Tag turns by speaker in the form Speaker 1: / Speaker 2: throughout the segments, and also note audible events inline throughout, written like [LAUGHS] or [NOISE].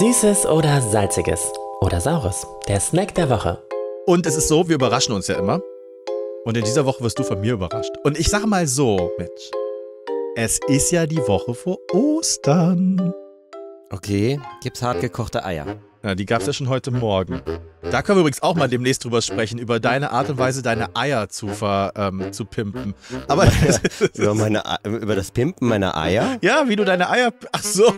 Speaker 1: Süßes oder Salziges oder Saures. Der Snack der Woche. Und es ist so, wir überraschen uns ja immer. Und in dieser Woche wirst du von mir überrascht. Und ich sage mal so, Mitch. Es ist ja die Woche vor Ostern. Okay, gibt's hartgekochte Eier. Ja, die gab's ja schon heute Morgen. Da können wir übrigens auch mal demnächst drüber sprechen, über deine Art und Weise, deine Eier zu, ver, ähm, zu pimpen. Aber über, meine, über das Pimpen meiner Eier? Ja, wie du deine Eier. Ach so.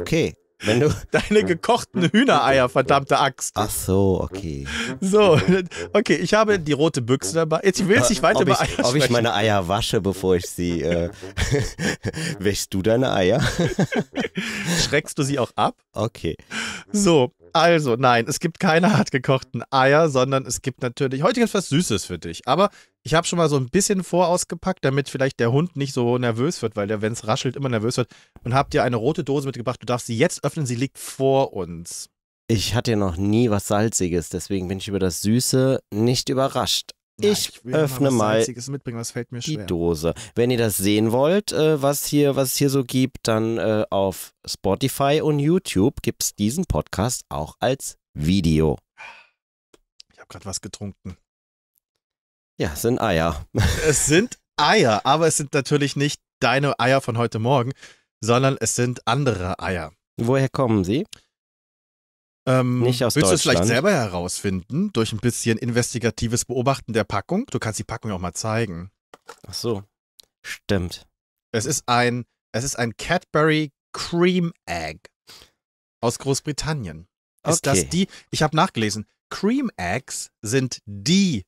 Speaker 2: Okay. Wenn du [LAUGHS] Deine gekochten Hühnereier, verdammte Axt. Ach so, okay.
Speaker 1: So, okay, ich habe die rote Büchse dabei. Jetzt will äh, ich nicht weiter ob über Eier ich, Ob ich meine
Speaker 2: Eier wasche,
Speaker 1: bevor ich sie. Äh, [LAUGHS] wäschst du deine Eier? [LAUGHS] Schreckst du sie auch ab? Okay. So, also, nein, es gibt keine hart gekochten Eier, sondern es gibt natürlich heute gibt es was Süßes für dich. Aber ich habe schon mal so ein bisschen vorausgepackt, damit vielleicht der Hund nicht so nervös wird, weil der, wenn es raschelt, immer nervös wird. Und habe dir eine rote Dose mitgebracht. Du darfst sie jetzt öffnen, sie liegt vor uns. Ich hatte noch nie was Salziges, deswegen bin ich
Speaker 2: über das Süße nicht überrascht. Na, ich, ich öffne mal,
Speaker 1: mal die Dose.
Speaker 2: Wenn ihr das sehen wollt, äh, was, hier, was es hier so gibt, dann äh, auf Spotify und YouTube gibt es diesen Podcast auch als Video.
Speaker 1: Ich habe gerade was getrunken. Ja, es sind Eier. [LAUGHS] Es sind Eier, aber es sind natürlich nicht deine Eier von heute Morgen, sondern es sind andere Eier. Woher kommen sie? Ähm, Nicht aus willst du es vielleicht selber herausfinden durch ein bisschen investigatives Beobachten der Packung? Du kannst die Packung ja auch mal zeigen. Ach so, stimmt. Es ist ein, es ist ein Cadbury Cream Egg aus Großbritannien. Ist okay. das die? Ich habe nachgelesen. Cream Eggs sind die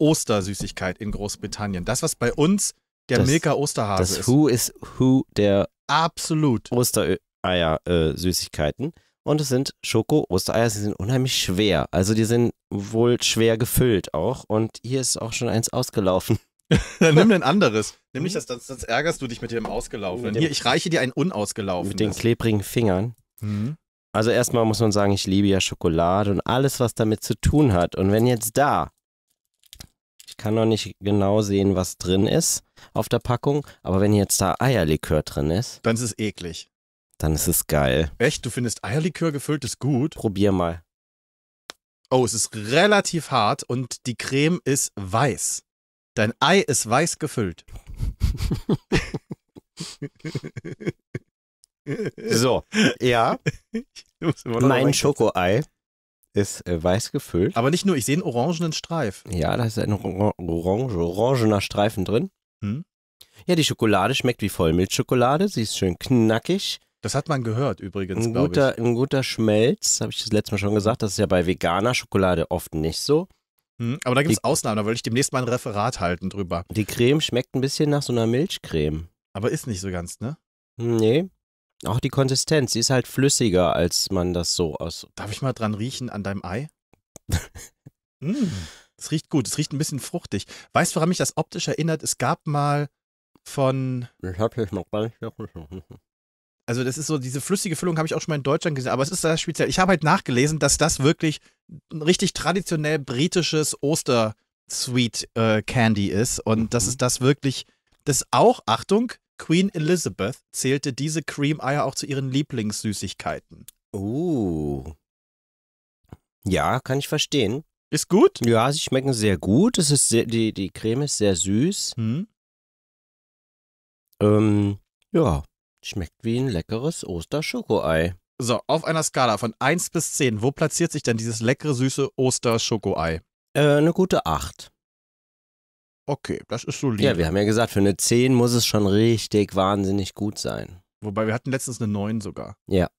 Speaker 1: Ostersüßigkeit in Großbritannien. Das, was bei uns der das, Milka Osterhase das ist. Who
Speaker 2: is Who der absolut Ostereier äh, äh, Süßigkeiten. Und es sind Schoko-Ostereier, sie sind unheimlich schwer. Also die sind wohl schwer gefüllt auch. Und hier ist auch schon eins ausgelaufen. Dann [LAUGHS] nimm ein anderes.
Speaker 1: Nimm nicht das, sonst ärgerst du dich mit dem Ausgelaufenen. Hier, ich reiche
Speaker 2: dir ein Unausgelaufenes. Mit den klebrigen Fingern. Mhm. Also erstmal muss man sagen, ich liebe ja Schokolade und alles, was damit zu tun hat. Und wenn jetzt da, ich kann noch nicht genau sehen, was drin ist auf der Packung, aber wenn jetzt da Eierlikör drin ist. Dann ist es eklig. Dann ist es geil.
Speaker 1: Echt? Du findest Eierlikör gefüllt ist gut? Probier mal. Oh, es ist relativ hart und die Creme ist weiß. Dein Ei ist weiß gefüllt. [LAUGHS] so, ja. Mein
Speaker 2: Schokoei ist äh, weiß gefüllt. Aber nicht nur, ich sehe einen orangenen Streif. Ja, da ist ein Or orange, orangener Streifen drin. Hm? Ja, die Schokolade schmeckt wie Vollmilchschokolade. Sie ist schön knackig.
Speaker 1: Das hat man gehört übrigens. Ein guter,
Speaker 2: ich. ein guter Schmelz, habe ich das letzte Mal schon gesagt. Das ist ja bei veganer Schokolade oft nicht so.
Speaker 1: Hm, aber da gibt es
Speaker 2: Ausnahmen, da würde ich demnächst mal ein Referat halten drüber. Die Creme schmeckt ein bisschen nach so einer Milchcreme. Aber ist nicht so ganz, ne? Hm, nee. Auch die Konsistenz, sie ist halt
Speaker 1: flüssiger,
Speaker 2: als man das so aus.
Speaker 1: Darf ich mal dran riechen an deinem Ei? mm, [LAUGHS] das riecht gut, es riecht ein bisschen fruchtig. Weißt du, woran mich das optisch erinnert? Es gab mal von. Ich hab jetzt noch gar nicht also das ist so, diese flüssige Füllung habe ich auch schon mal in Deutschland gesehen, aber es ist da speziell. Ich habe halt nachgelesen, dass das wirklich ein richtig traditionell britisches Oster-Sweet-Candy äh, ist und mhm. dass es mhm. das wirklich, das auch, Achtung, Queen Elizabeth zählte diese Cream-Eier auch zu ihren Lieblingssüßigkeiten. Oh. Ja, kann ich verstehen.
Speaker 2: Ist gut? Ja, sie schmecken sehr gut. Es ist sehr, die, die Creme ist sehr süß. Hm. Ähm, ja. Schmeckt
Speaker 1: wie ein leckeres Osterschoko-Ei. So, auf einer Skala von 1 bis 10, wo platziert sich denn dieses leckere, süße Osterschoko-Ei? Äh, eine gute 8. Okay, das ist solide. Ja, wir haben
Speaker 2: ja gesagt, für eine 10 muss es schon richtig wahnsinnig gut sein.
Speaker 1: Wobei, wir hatten letztens eine 9 sogar. Ja.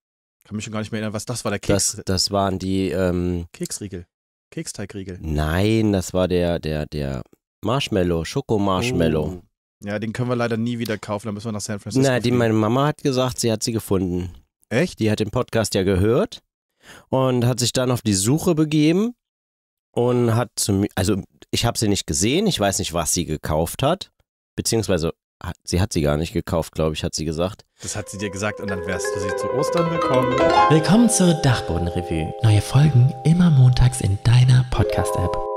Speaker 1: Kann mich schon gar nicht mehr erinnern, was das war, der Keks. Das,
Speaker 2: das waren die, ähm,
Speaker 1: Keksriegel. Keksteigriegel.
Speaker 2: Nein, das war der, der, der Marshmallow, Schokomarshmallow. Oh.
Speaker 1: Ja, den können wir leider nie wieder kaufen, da müssen wir nach San Francisco. Na, die, meine
Speaker 2: Mama hat gesagt, sie hat sie gefunden. Echt? Die hat den Podcast ja gehört und hat sich dann auf die Suche begeben und hat zu mir, also ich habe sie nicht gesehen, ich weiß nicht, was sie gekauft hat, beziehungsweise sie hat sie gar nicht gekauft, glaube ich, hat sie gesagt.
Speaker 1: Das hat sie dir gesagt und dann wärst du sie zu Ostern willkommen. Willkommen zur
Speaker 2: Dachbodenrevue. Neue
Speaker 1: Folgen immer montags in deiner
Speaker 2: Podcast-App.